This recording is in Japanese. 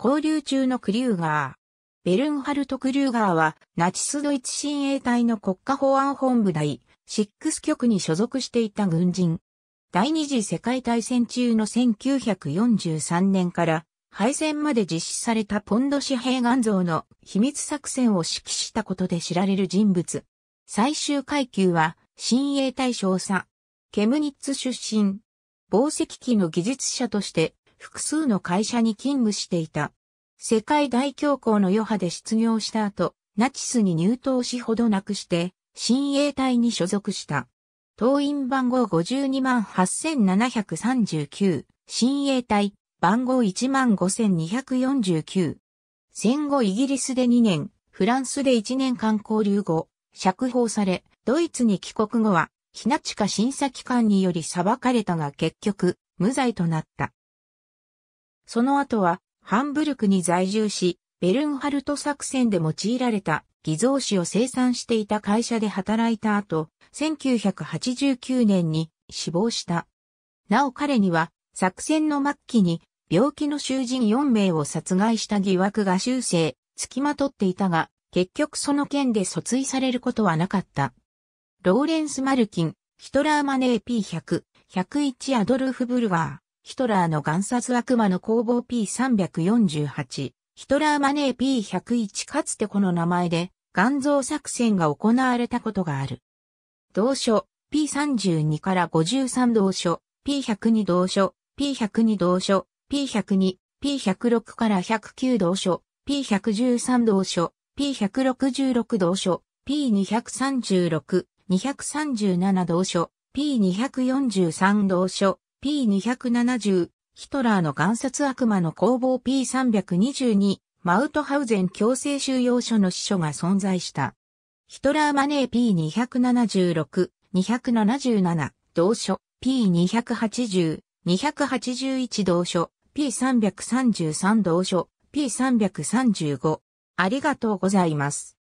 交流中のクリューガー。ベルンハルト・クリューガーは、ナチスドイツ親衛隊の国家保安本部第6局に所属していた軍人。第二次世界大戦中の1943年から敗戦まで実施されたポンド紙幣岩像の秘密作戦を指揮したことで知られる人物。最終階級は親衛隊少佐。ケムニッツ出身。防石機の技術者として複数の会社に勤務していた。世界大恐慌の余波で失業した後、ナチスに入党しほどなくして、新衛隊に所属した。党員番号528,739、新衛隊、番号15,249。戦後イギリスで2年、フランスで1年間交流後、釈放され、ドイツに帰国後は、ひなちか審査機関により裁かれたが結局、無罪となった。その後は、ハンブルクに在住し、ベルンハルト作戦で用いられた偽造紙を生産していた会社で働いた後、1989年に死亡した。なお彼には、作戦の末期に病気の囚人4名を殺害した疑惑が修正、付きまとっていたが、結局その件で訴追されることはなかった。ローレンス・マルキン、ヒトラーマネー P100、101アドルフ・ブルワー。ヒトラーの眼殺悪魔の工房 P348、ヒトラーマネー P101 かつてこの名前で、眼像作戦が行われたことがある。同書 P32 から53同書、P102 同書、P102 同書、P102、P106 から109同書、P113 同書、P166 同書、P236、237同書、P243 同書、P270、ヒトラーの観察悪魔の工房 P322、マウトハウゼン強制収容所の司書が存在した。ヒトラーマネー P276、277、同書 P280、281同書 P333 同書 P335。ありがとうございます。